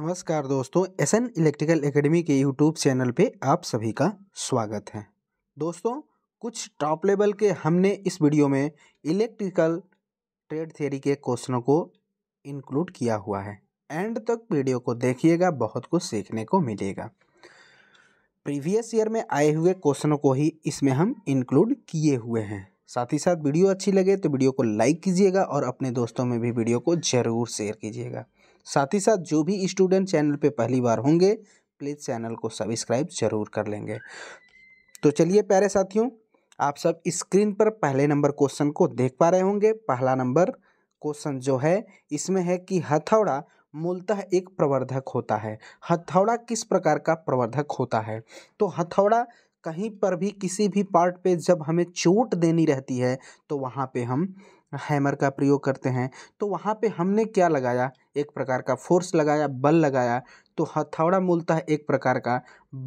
नमस्कार दोस्तों S N electrical academy के यूट्यूब चैनल पे आप सभी का स्वागत है दोस्तों कुछ टॉप लेवल के हमने इस वीडियो में इलेक्ट्रिकल ट्रेड थ्योरी के क्वेश्चनों को इंक्लूड किया हुआ है एंड तक वीडियो को देखिएगा बहुत कुछ सीखने को मिलेगा प्रीवियस ईयर में आए हुए क्वेश्चनों को ही इसमें हम इंक्लूड किए हुए हैं साथ ही साथ वीडियो अच्छी लगे तो वीडियो को लाइक कीजिएगा और अपने दोस्तों में भी वीडियो को ज़रूर शेयर कीजिएगा साथ ही साथ जो भी स्टूडेंट चैनल पे पहली बार होंगे प्लीज़ चैनल को सब्सक्राइब जरूर कर लेंगे तो चलिए प्यारे साथियों आप सब स्क्रीन पर पहले नंबर क्वेश्चन को देख पा रहे होंगे पहला नंबर क्वेश्चन जो है इसमें है कि हथौड़ा मूलतः एक प्रवर्धक होता है हथौड़ा किस प्रकार का प्रवर्धक होता है तो हथौड़ा कहीं पर भी किसी भी पार्ट पे जब हमें चोट देनी रहती है तो वहाँ पे हम हैमर का प्रयोग करते हैं तो वहाँ पे हमने क्या लगाया एक प्रकार का फोर्स लगाया बल लगाया तो हथौड़ा मूलतः एक प्रकार का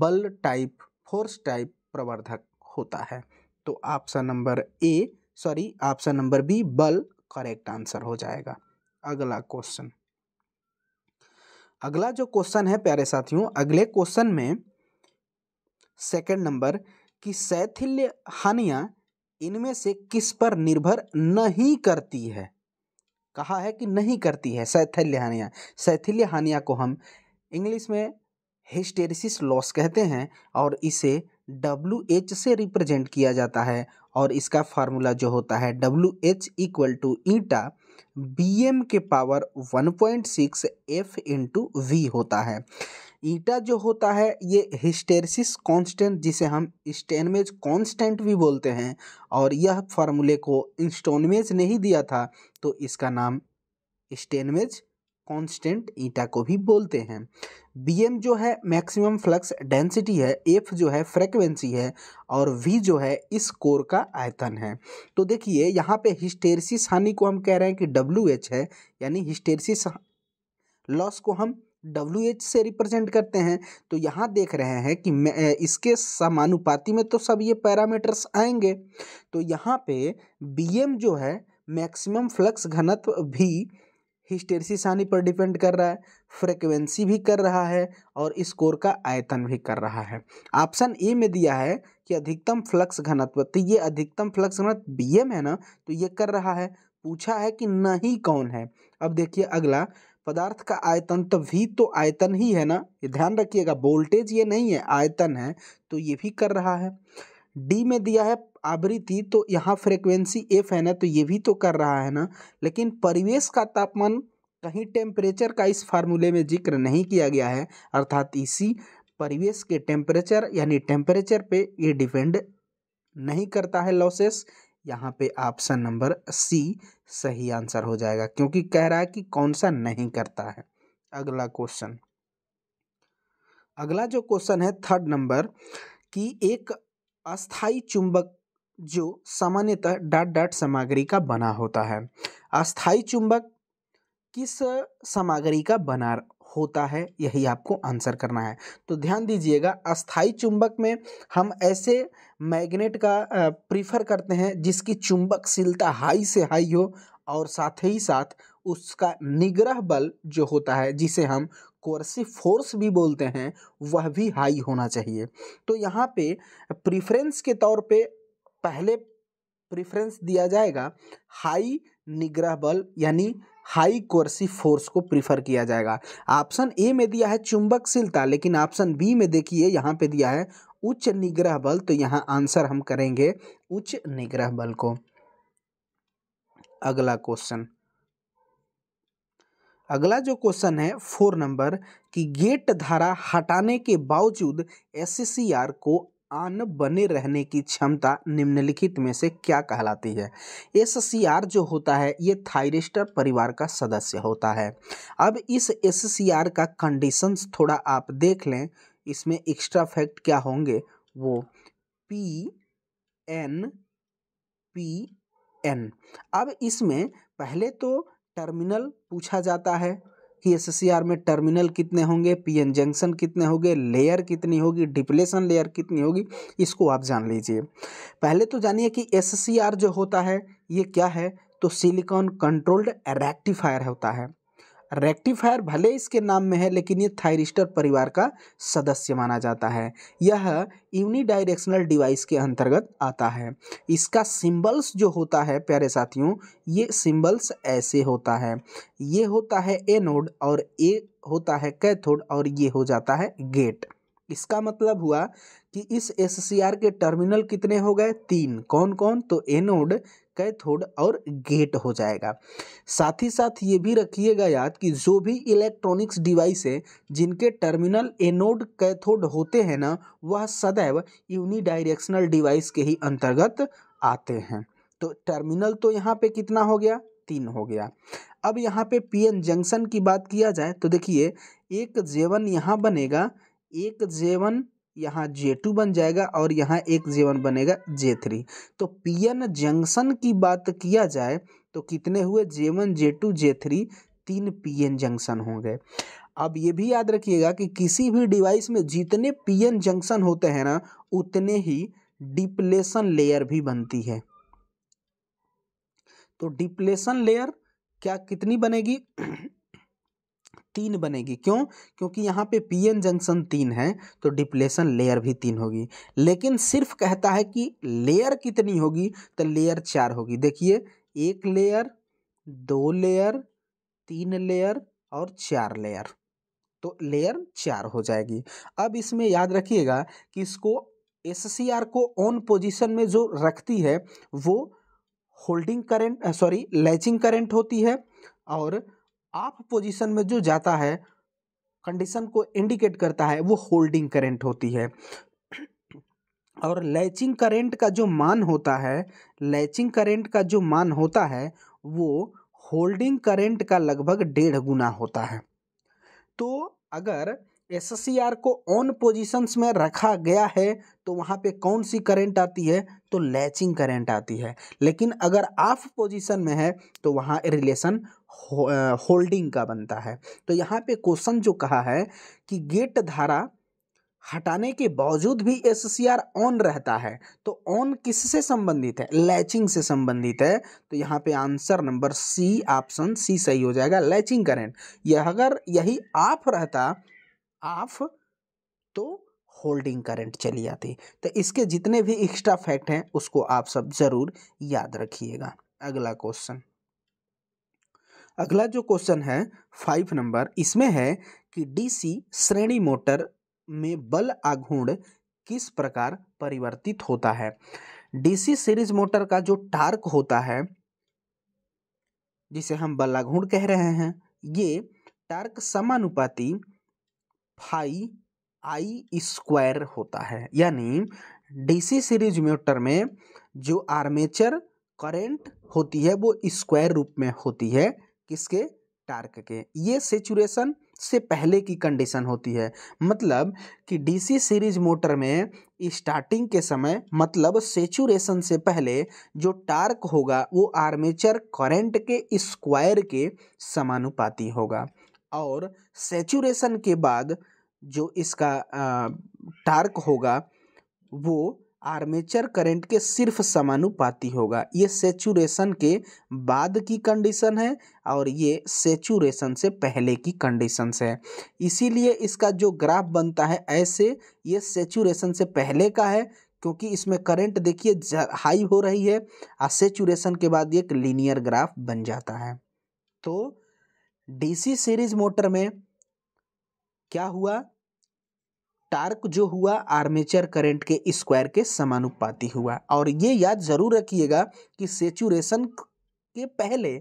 बल टाइप फोर्स टाइप प्रवर्धक होता है तो option number A sorry option number B बल करेक्ट आंसर हो जाएगा अगला क्वेश्चन अगला जो क्वेश्चन है प्यारे साथियों अगले क्वेश्चन में सेकंड नंबर कि शैथिल्य हानियाँ इनमें से किस पर निर्भर नहीं करती है कहा है कि नहीं करती है शैथिल्य हानिया शैथिल्य हानिया को हम इंग्लिश में हिस्टेरिसिस लॉस कहते हैं और इसे डब्ल्यू एच से रिप्रेजेंट किया जाता है और इसका फार्मूला जो होता है W H equal to eta B M के power one point six F into V होता है ईटा जो होता है ये हिस्टेरसिस कांस्टेंट जिसे हम स्टेनमेज कांस्टेंट भी बोलते हैं और यह फार्मूले को इंस्टोनमेज ने ही दिया था तो इसका नाम स्टेनमेज कांस्टेंट ईटा को भी बोलते हैं एम जो है मैक्सिमम फ्लक्स डेंसिटी है एफ जो है फ्रेक्वेंसी है और वी जो है इस कोर का आयतन है तो देखिए यहाँ पे हिस्टेरिस हानि को हम कह रहे हैं कि डब्ल्यू एच है यानी हिस्टेरसिस लॉस को हम डब्ल्यू एच से रिप्रेजेंट करते हैं तो यहाँ देख रहे हैं कि इसके समानुपाती में तो सब ये पैरामीटर्स आएंगे तो यहाँ पे बी एम जो है मैक्सिमम फ्लक्स घनत्व भी हिस्टेरसी आनी पर डिपेंड कर रहा है फ्रिक्वेंसी भी कर रहा है और स्कोर का आयतन भी कर रहा है ऑप्शन ए में दिया है कि अधिकतम फ्लक्स घनत्व तो ये अधिकतम फ्लक्स घनत्व बी एम है ना तो ये कर रहा है पूछा है कि नहीं कौन है अब देखिए अगला पदार्थ का आयतन तो भी तो आयतन ही है ना ये ध्यान रखिएगा वोल्टेज ये नहीं है आयतन है तो ये भी कर रहा है डी में दिया है आवृत्ति तो यहाँ फ्रिक्वेंसी एफ है ना तो ये भी तो कर रहा है ना लेकिन परिवेश का तापमान कहीं टेम्परेचर का इस फार्मूले में जिक्र नहीं किया गया है अर्थात इसी परिवेश के टेम्परेचर यानी टेम्परेचर पे ये डिपेंड नहीं करता है लॉसेस यहाँ पे ऑप्शन नंबर सी सही आंसर हो जाएगा क्योंकि कह रहा है कि कौन सा नहीं करता है अगला क्वेश्चन अगला जो क्वेश्चन है थर्ड नंबर कि एक अस्थाई चुंबक जो सामान्यतः डॉट डॉट सामग्री का बना होता है अस्थाई चुंबक किस सामग्री का बना होता है यही आपको आंसर करना है तो ध्यान दीजिएगा अस्थाई चुंबक में हम ऐसे मैग्नेट का प्रीफर करते हैं जिसकी चुंबकशीलता हाई से हाई हो और साथ ही साथ उसका निग्रह बल जो होता है जिसे हम कोर्सी फोर्स भी बोलते हैं वह भी हाई होना चाहिए तो यहाँ पे प्रिफ्रेंस के तौर पे पहले प्रिफ्रेंस दिया जाएगा हाई निग्रह बल यानी हाई कोर्सी फोर्स को प्रीफर किया जाएगा ऑप्शन ए में दिया है चुंबकशीलता लेकिन ऑप्शन बी में देखिए यहाँ पे दिया है उच्च निग्रह बल तो यहाँ आंसर हम करेंगे उच्च निग्रह बल को अगला क्वेश्चन अगला जो क्वेश्चन है फोर नंबर कि गेट धारा हटाने के बावजूद एस को आन बने रहने की क्षमता निम्नलिखित में से क्या कहलाती है एस सी आर जो होता है ये थायरिस्टर परिवार का सदस्य होता है अब इस एस सी आर का कंडीशंस थोड़ा आप देख लें इसमें एक्स्ट्रा फैक्ट क्या होंगे वो पी एन पी एन अब इसमें पहले तो टर्मिनल पूछा जाता है कि आर में टर्मिनल कितने होंगे पीएन जंक्शन कितने होंगे लेयर कितनी होगी डिप्लेशन लेयर कितनी होगी इसको आप जान लीजिए पहले तो जानिए कि आर जो होता है ये क्या है तो सिलिकॉन कंट्रोल्ड रेक्टिफायर होता है रेक्टिफायर भले इसके नाम में है लेकिन ये थायरिस्टर परिवार का सदस्य माना जाता है यह यूनिडायरेक्शनल डिवाइस के अंतर्गत आता है इसका सिंबल्स जो होता है प्यारे साथियों ये सिंबल्स ऐसे होता है ये होता है एनोड और ए होता है कैथोड और ये हो जाता है गेट इसका मतलब हुआ कि इस आर के टर्मिनल कितने हो गए तीन कौन कौन तो एनोड कैथोड और गेट हो जाएगा साथ ही साथ ये भी रखिएगा याद कि जो भी इलेक्ट्रॉनिक्स डिवाइस है जिनके टर्मिनल एनोड कैथोड होते हैं ना वह सदैव यूनिडायरेक्शनल डिवाइस के ही अंतर्गत आते हैं तो टर्मिनल तो यहाँ पे कितना हो गया तीन हो गया अब यहाँ पे पीएन जंक्शन की बात किया जाए तो देखिए एक जेवन यहाँ बनेगा एक जेवन यहाँ जे टू बन जाएगा और यहाँ एक J1 बनेगा जे थ्री तो पी एन जंक्शन की बात किया जाए तो कितने हुए J1 J2 J two J three तीन पीएन जंक्शन हो गए अब ये भी याद रखिएगा कि किसी भी डिवाइस में जितने पीएन जंक्शन होते हैं ना उतने ही डिप्लेशन लेयर भी बनती है तो डिप्लेशन लेयर क्या कितनी बनेगी तीन बनेगी क्यों क्योंकि यहाँ पे पीएन जंक्शन तीन है तो डिप्लेशन लेयर भी तीन होगी लेकिन सिर्फ कहता है कि लेयर कितनी होगी तो लेयर चार होगी देखिए एक लेयर दो लेयर तीन लेयर और चार लेयर तो लेयर चार हो जाएगी अब इसमें याद रखिएगा कि इसको एस को ऑन पोजीशन में जो रखती है वो holding current sorry latching current होती है और आप पोजीशन में जो जाता है कंडीशन को इंडिकेट करता है वो होल्डिंग करंट होती है और लैचिंग करंट का जो मान होता है लैचिंग करंट का जो मान होता है वो होल्डिंग करंट का लगभग डेढ़ गुना होता है तो अगर एस को ऑन पोजीशंस में रखा गया है तो वहाँ पे कौन सी करंट आती है तो लैचिंग करंट आती है लेकिन अगर ऑफ पोजीशन में है तो वहाँ रिलेशन होल्डिंग का बनता है तो यहाँ पे क्वेश्चन जो कहा है कि गेट धारा हटाने के बावजूद भी एस सी आर ऑन रहता है तो ऑन किससे संबंधित है लैचिंग से संबंधित है तो यहाँ पे answer number C option C सही हो जाएगा लैचिंग करेंट यह अगर यही ऑफ रहता ऑफ तो होल्डिंग करंट चली आती है तो इसके जितने भी एक्स्ट्रा फैक्ट हैं उसको आप सब ज़रूर याद रखिएगा अगला क्वेश्चन अगला जो क्वेश्चन है फाइव नंबर इसमें है कि डीसी श्रेणी मोटर में बल आघूर्ण किस प्रकार परिवर्तित होता है डीसी सीरीज मोटर का जो टार्क होता है जिसे हम बल आघूर्ण कह रहे हैं ये टार्क समानुपाती फाई आई स्क्वायर होता है यानी डीसी सीरीज मोटर में जो आर्मेचर करंट होती है वो स्क्वायर रूप में होती है किसके टार्क के ये सेचुरेशन से पहले की कंडीशन होती है मतलब कि डीसी सीरीज मोटर में स्टार्टिंग के समय मतलब सेचुरेशन से पहले जो टार्क होगा वो आर्मेचर करंट के स्क्वायर के समानुपाती होगा और सेचुरेशन के बाद जो इसका टार्क होगा वो आर्मेचर करंट के सिर्फ समानुपाती होगा ये सेचुरेशन के बाद की कंडीशन है और ये सेचुरेशन से पहले की कंडीशन है इसीलिए इसका जो ग्राफ बनता है ऐसे ये सेचुरेशन से पहले का है क्योंकि इसमें करंट देखिए हाई हो रही है और सेचुरेशन के बाद एक लीनियर ग्राफ बन जाता है तो डीसी सीरीज मोटर में क्या हुआ टार्क जो हुआ आर्मेचर करंट के स्क्वायर के समानुपाती हुआ और ये याद ज़रूर रखिएगा कि सेचुरेशन के पहले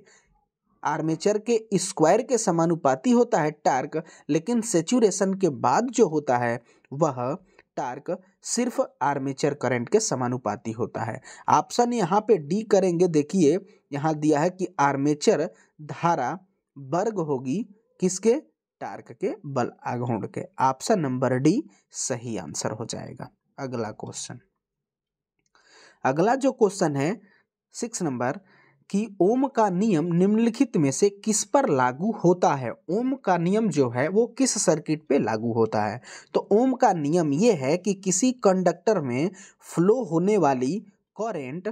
आर्मेचर के स्क्वायर के समानुपाती होता है टार्क लेकिन सेचुरेशन के बाद जो होता है वह टार्क सिर्फ आर्मेचर करंट के समानुपाती होता है ऑप्शन यहाँ पे डी करेंगे देखिए यहाँ दिया है कि आर्मेचर धारा वर्ग होगी किसके टार्क के बल आघूर्ण के ऑप्शन नंबर डी सही आंसर हो जाएगा अगला क्वेश्चन अगला जो क्वेश्चन है सिक्स नंबर कि ओम का नियम निम्नलिखित में से किस पर लागू होता है ओम का नियम जो है वो किस सर्किट पे लागू होता है तो ओम का नियम ये है कि किसी कंडक्टर में फ्लो होने वाली करेंट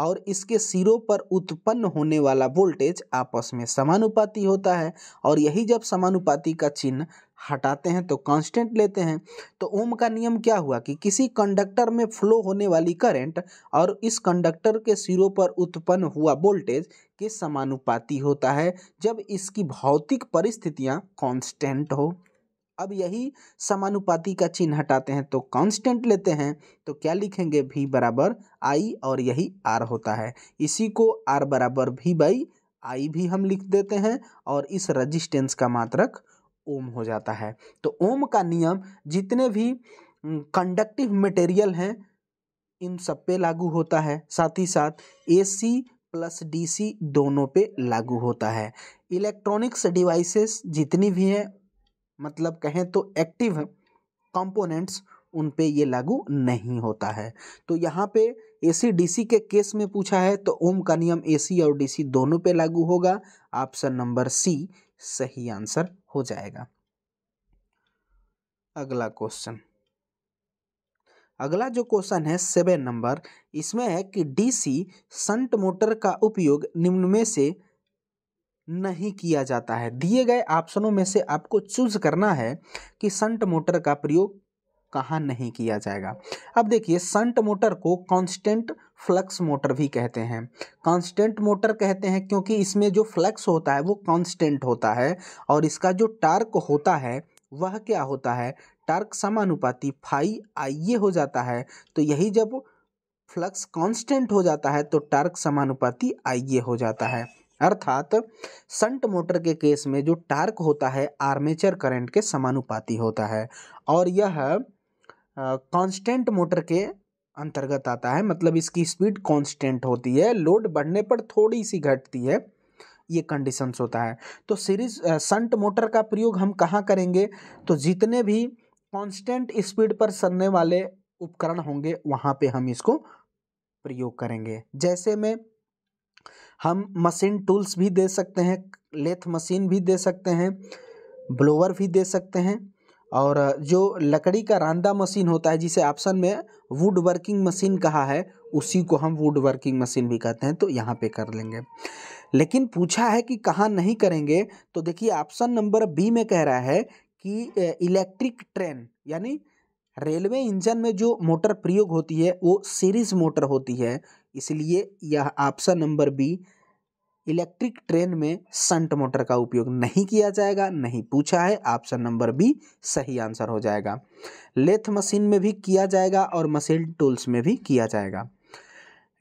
और इसके सिरों पर उत्पन्न होने वाला वोल्टेज आपस में समानुपाती होता है और यही जब समानुपाती का चिन्ह हटाते हैं तो कांस्टेंट लेते हैं तो ओम का नियम क्या हुआ कि किसी कंडक्टर में फ्लो होने वाली करंट और इस कंडक्टर के सिरों पर उत्पन्न हुआ वोल्टेज के समानुपाती होता है जब इसकी भौतिक परिस्थितियाँ कांस्टेंट हो अब यही समानुपाती का चिन्ह हटाते हैं तो कांस्टेंट लेते हैं तो क्या लिखेंगे भी बराबर आई और यही आर होता है इसी को आर बराबर भी बाई आई भी हम लिख देते हैं और इस रजिस्टेंस का मात्रक ओम हो जाता है तो ओम का नियम जितने भी कंडक्टिव मटेरियल हैं इन सब पे लागू होता है साथ ही साथ ए सी प्लस डी सी दोनों पे लागू होता है इलेक्ट्रॉनिक्स डिवाइसेस जितनी भी हैं मतलब कहें तो एक्टिव कंपोनेंट्स उन पे ये लागू नहीं होता है तो यहाँ पे एसी डीसी के केस में पूछा है तो ओम का नियम एसी और डीसी दोनों पे लागू होगा ऑप्शन नंबर सी सही आंसर हो जाएगा अगला क्वेश्चन अगला जो क्वेश्चन है सेवन नंबर इसमें है कि डीसी संट मोटर का उपयोग निम्न में से नहीं किया जाता है दिए गए ऑप्शनों में से आपको चूज करना है कि संट मोटर का प्रयोग कहाँ नहीं किया जाएगा अब देखिए संट मोटर को कांस्टेंट फ्लक्स मोटर भी कहते हैं कांस्टेंट मोटर कहते हैं क्योंकि इसमें जो फ्लक्स होता है वो कांस्टेंट होता है और इसका जो टार्क होता है वह क्या होता है टार्क समानुपाती फाई आई ये हो जाता है तो यही जब फ्लक्स कांस्टेंट हो जाता है तो टार्क समानुपाती आई ये हो जाता है अर्थात संट मोटर के केस में जो टार्क होता है आर्मेचर करंट के समानुपाती होता है और यह कांस्टेंट मोटर के अंतर्गत आता है मतलब इसकी स्पीड कांस्टेंट होती है लोड बढ़ने पर थोड़ी सी घटती है ये कंडीशंस होता है तो सीरीज संट मोटर का प्रयोग हम कहाँ करेंगे तो जितने भी कांस्टेंट स्पीड पर सरने वाले उपकरण होंगे वहाँ पे हम इसको प्रयोग करेंगे जैसे में हम मशीन टूल्स भी दे सकते हैं लेथ मशीन भी दे सकते हैं ब्लोअर भी दे सकते हैं और जो लकड़ी का रांदा मशीन होता है जिसे ऑप्शन में वुड वर्किंग मशीन कहा है उसी को हम वुड वर्किंग मशीन भी कहते हैं तो यहाँ पे कर लेंगे लेकिन पूछा है कि कहाँ नहीं करेंगे तो देखिए ऑप्शन नंबर बी में कह रहा है कि इलेक्ट्रिक ट्रेन यानी रेलवे इंजन में जो मोटर प्रयोग होती है वो सीरीज मोटर होती है इसलिए यह option number B electric train में संट मोटर का उपयोग नहीं किया जाएगा नहीं पूछा है ऑप्शन नंबर बी सही आंसर हो जाएगा लेथ मशीन में भी किया जाएगा और मशीन टूल्स में भी किया जाएगा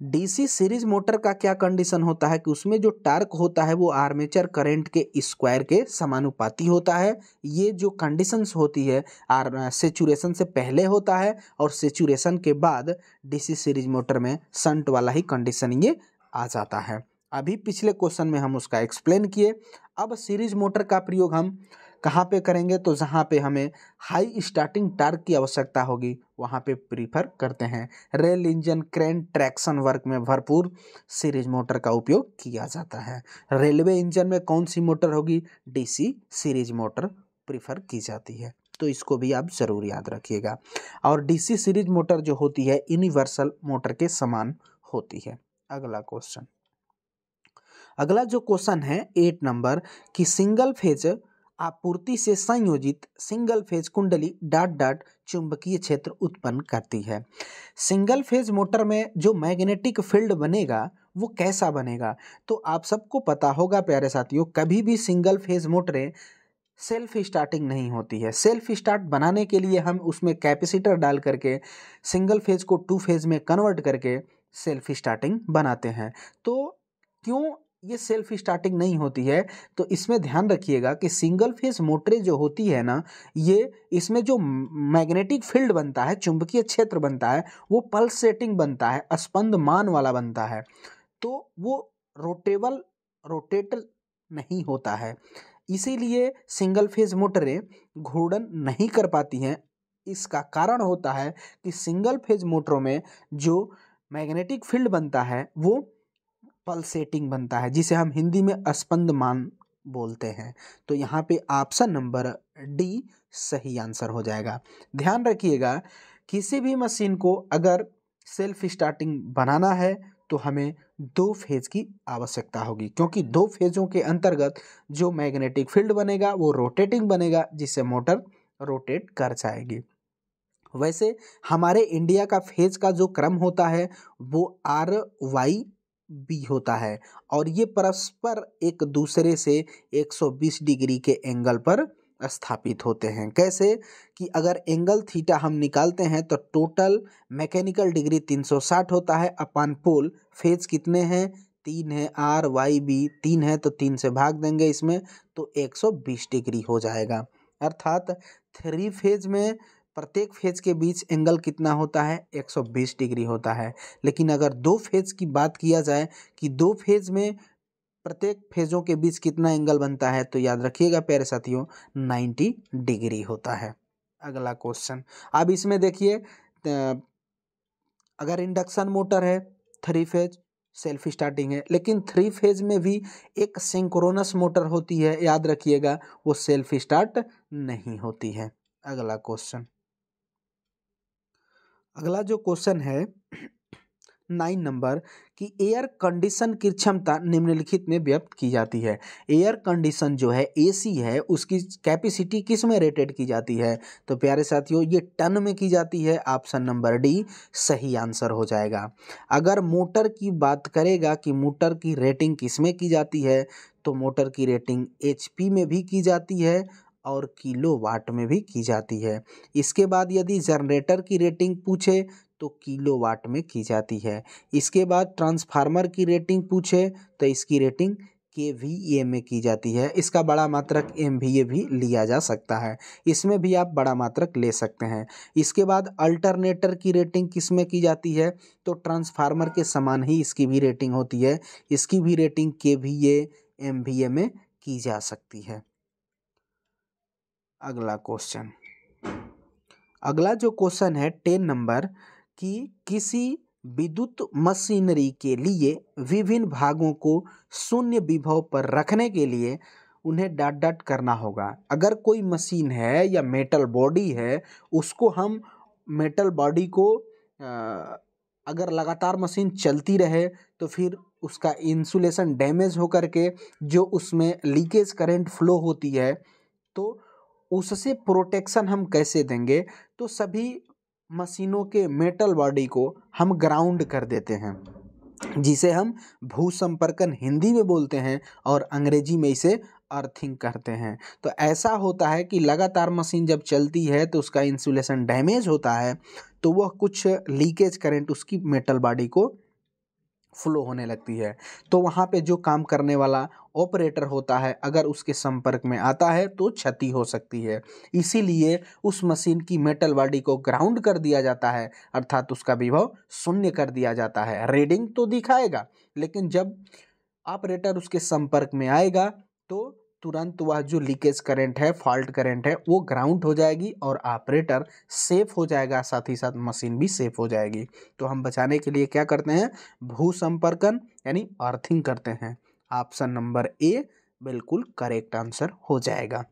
डीसी सीरीज मोटर का क्या कंडीशन होता है कि उसमें जो टार्क होता है वो आर्मेचर करंट के स्क्वायर के समानुपाती होता है ये जो कंडीशंस होती है आर सेचुरेशन से पहले होता है और सेचुरेशन के बाद डीसी सीरीज मोटर में संट वाला ही कंडीशन ये आ जाता है अभी पिछले क्वेश्चन में हम उसका एक्सप्लेन किए अब सीरीज मोटर का प्रयोग हम कहाँ पे करेंगे तो जहाँ पे हमें हाई स्टार्टिंग टार्क की आवश्यकता होगी वहाँ पे प्रीफर करते हैं rail engine crane traction work में भरपूर सीरीज मोटर का उपयोग किया जाता है रेलवे इंजन में कौन सी मोटर होगी डीसी सीरीज मोटर प्रीफर की जाती है तो इसको भी आप ज़रूर याद रखिएगा और डीसी सीरीज मोटर जो होती है यूनिवर्सल मोटर के समान होती है अगला क्वेश्चन अगला जो क्वेश्चन है एट नंबर कि सिंगल फेज आपूर्ति से संयोजित सिंगल फेज कुंडली डॉट डॉट चुंबकीय क्षेत्र उत्पन्न करती है सिंगल फेज मोटर में जो मैग्नेटिक फील्ड बनेगा वो कैसा बनेगा तो आप सबको पता होगा प्यारे साथियों कभी भी सिंगल फेज मोटरें सेल्फ स्टार्टिंग नहीं होती है सेल्फ स्टार्ट बनाने के लिए हम उसमें कैपेसिटर डाल करके सिंगल फेज को टू फेज में कन्वर्ट करके सेल्फ स्टार्टिंग बनाते हैं तो क्यों ये सेल्फ स्टार्टिंग नहीं होती है तो इसमें ध्यान रखिएगा कि सिंगल फेज मोटरें जो होती है ना ये इसमें जो मैग्नेटिक फील्ड बनता है चुंबकीय क्षेत्र बनता है वो पल्सेटिंग बनता है स्पंद मान वाला बनता है तो वो रोटेबल रोटेटर नहीं होता है इसीलिए सिंगल फेज मोटरें घूर्णन नहीं कर पाती हैं इसका कारण होता है कि सिंगल फेज मोटरों में जो मैग्नेटिक फील्ड बनता है वो पल्सेटिंग बनता है जिसे हम हिंदी में स्पंद मान बोलते हैं तो यहाँ पे ऑप्शन नंबर डी सही आंसर हो जाएगा ध्यान रखिएगा किसी भी मशीन को अगर सेल्फ स्टार्टिंग बनाना है तो हमें दो फेज की आवश्यकता होगी क्योंकि दो फेजों के अंतर्गत जो मैग्नेटिक फील्ड बनेगा वो रोटेटिंग बनेगा जिससे मोटर रोटेट कर जाएगी वैसे हमारे इंडिया का फेज का जो क्रम होता है वो आर वाई भी होता है और ये परस्पर एक दूसरे से 120 डिग्री के एंगल पर स्थापित होते हैं कैसे कि अगर एंगल थीटा हम निकालते हैं तो टोटल मैकेनिकल डिग्री 360 होता है अपान पोल फेज कितने हैं तीन है आर वाई बी तीन है तो तीन से भाग देंगे इसमें तो 120 डिग्री हो जाएगा अर्थात थ्री फेज में प्रत्येक फेज के बीच एंगल कितना होता है 120 डिग्री होता है लेकिन अगर दो फेज की बात किया जाए कि दो फेज में प्रत्येक फेजों के बीच कितना एंगल बनता है तो याद रखिएगा प्यारे साथियों 90 डिग्री होता है अगला क्वेश्चन अब इसमें देखिए अगर इंडक्शन मोटर है थ्री फेज सेल्फ स्टार्टिंग है लेकिन थ्री फेज में भी एक सिंक्रोनस मोटर होती है याद रखिएगा वो सेल्फ स्टार्ट नहीं होती है अगला क्वेश्चन अगला जो क्वेश्चन है नाइन नंबर कि एयर कंडीशन की क्षमता निम्नलिखित में व्यक्त की जाती है एयर कंडीशन जो है एसी है उसकी कैपेसिटी किस में रेटेड की जाती है तो प्यारे साथियों ये टन में की जाती है ऑप्शन नंबर डी सही आंसर हो जाएगा अगर मोटर की बात करेगा कि मोटर की रेटिंग किस में की जाती है तो मोटर की रेटिंग एच में भी की जाती है और किलोवाट में भी की जाती है इसके बाद यदि जनरेटर की रेटिंग पूछे तो किलोवाट में की जाती है इसके बाद ट्रांसफार्मर की रेटिंग पूछे तो इसकी रेटिंग के वी ए में की जाती है इसका बड़ा मात्रक एम वी ए भी लिया जा सकता है इसमें भी आप बड़ा मात्रक ले सकते हैं इसके बाद अल्टरनेटर की रेटिंग किस में की जाती है तो ट्रांसफार्मर के समान ही इसकी भी रेटिंग होती है इसकी भी rating K V A M V A में की जा सकती है अगला क्वेश्चन अगला जो क्वेश्चन है टेन नंबर कि किसी विद्युत मशीनरी के लिए विभिन्न भागों को शून्य विभव पर रखने के लिए उन्हें डाट डाट करना होगा अगर कोई मशीन है या मेटल बॉडी है उसको हम मेटल बॉडी को अगर लगातार मशीन चलती रहे तो फिर उसका इंसुलेशन डैमेज होकर के जो उसमें लीकेज करंट फ्लो होती है तो उससे प्रोटेक्शन हम कैसे देंगे तो सभी मशीनों के मेटल बॉडी को हम ग्राउंड कर देते हैं जिसे हम भू हिंदी में बोलते हैं और अंग्रेजी में इसे अर्थिंग करते हैं तो ऐसा होता है कि लगातार मशीन जब चलती है तो उसका इंसुलेशन डैमेज होता है तो वह कुछ लीकेज करंट उसकी मेटल बॉडी को फ्लो होने लगती है तो वहाँ पे जो काम करने वाला ऑपरेटर होता है अगर उसके संपर्क में आता है तो क्षति हो सकती है इसीलिए उस मशीन की मेटल बॉडी को ग्राउंड कर दिया जाता है अर्थात उसका विभव शून्य कर दिया जाता है रीडिंग तो दिखाएगा लेकिन जब ऑपरेटर उसके संपर्क में आएगा तो तुरंत वह जो लीकेज करंट है फॉल्ट करंट है वो ग्राउंड हो जाएगी और ऑपरेटर सेफ हो जाएगा साथ ही साथ मशीन भी सेफ हो जाएगी तो हम बचाने के लिए क्या करते हैं भू संपर्कन यानी अर्थिंग करते हैं ऑप्शन नंबर ए बिल्कुल करेक्ट आंसर हो जाएगा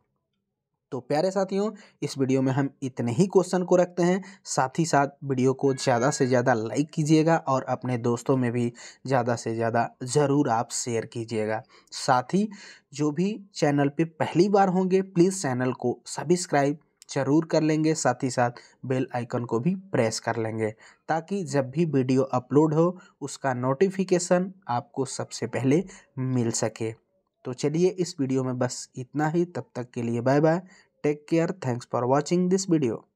तो प्यारे साथियों इस वीडियो में हम इतने ही क्वेश्चन को रखते हैं साथ ही साथ वीडियो को ज़्यादा से ज़्यादा लाइक कीजिएगा और अपने दोस्तों में भी ज़्यादा से ज़्यादा ज़रूर आप शेयर कीजिएगा साथ ही जो भी चैनल पे पहली बार होंगे प्लीज़ चैनल को सब्सक्राइब जरूर कर लेंगे साथ ही साथ बेल आइकन को भी प्रेस कर लेंगे ताकि जब भी वीडियो अपलोड हो उसका नोटिफिकेशन आपको सबसे पहले मिल सके तो चलिए इस वीडियो में बस इतना ही तब तक के लिए bye bye take care thanks for watching this video